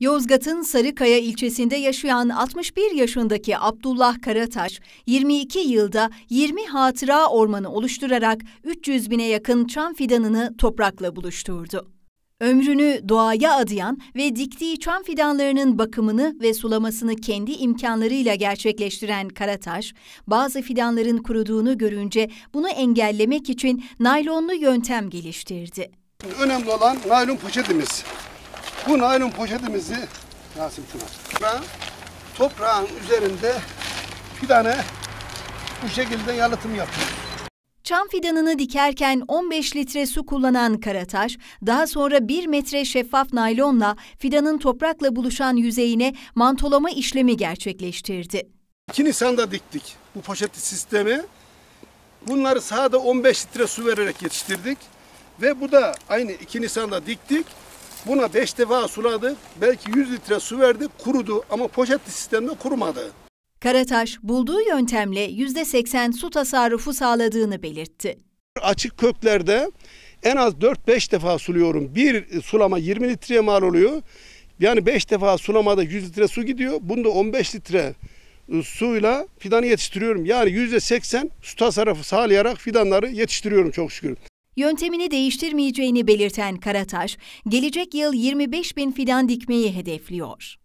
Yozgat'ın Sarıkaya ilçesinde yaşayan 61 yaşındaki Abdullah Karataş, 22 yılda 20 hatıra ormanı oluşturarak 300 bine yakın çam fidanını toprakla buluşturdu. Ömrünü doğaya adayan ve diktiği çam fidanlarının bakımını ve sulamasını kendi imkanlarıyla gerçekleştiren Karataş, bazı fidanların kuruduğunu görünce bunu engellemek için naylonlu yöntem geliştirdi. Önemli olan naylon poşetimiz. Bu naylon poşetimizi Rasim şuna. Toprağın üzerinde bir tane bu şekilde yalıtım yapıyoruz. Çam fidanını dikerken 15 litre su kullanan Karataş, daha sonra 1 metre şeffaf naylonla fidanın toprakla buluşan yüzeyine mantolama işlemi gerçekleştirdi. 2 Nisan'da diktik bu poşet sistemi. Bunları sahada 15 litre su vererek yetiştirdik. Ve bu da aynı 2 Nisan'da diktik. Buna beş defa suladı. Belki 100 litre su verdi. Kurudu ama poşetli sistemde kurumadı. Karataş bulduğu yöntemle %80 su tasarrufu sağladığını belirtti. Açık köklerde en az 4-5 defa suluyorum. Bir sulama 20 litreye mal oluyor. Yani 5 defa sulamada 100 litre su gidiyor. Bunda 15 litre e, suyla fidanı yetiştiriyorum. Yani %80 su tasarrufu sağlayarak fidanları yetiştiriyorum çok şükür. Yöntemini değiştirmeyeceğini belirten Karataş, gelecek yıl 25 bin fidan dikmeyi hedefliyor.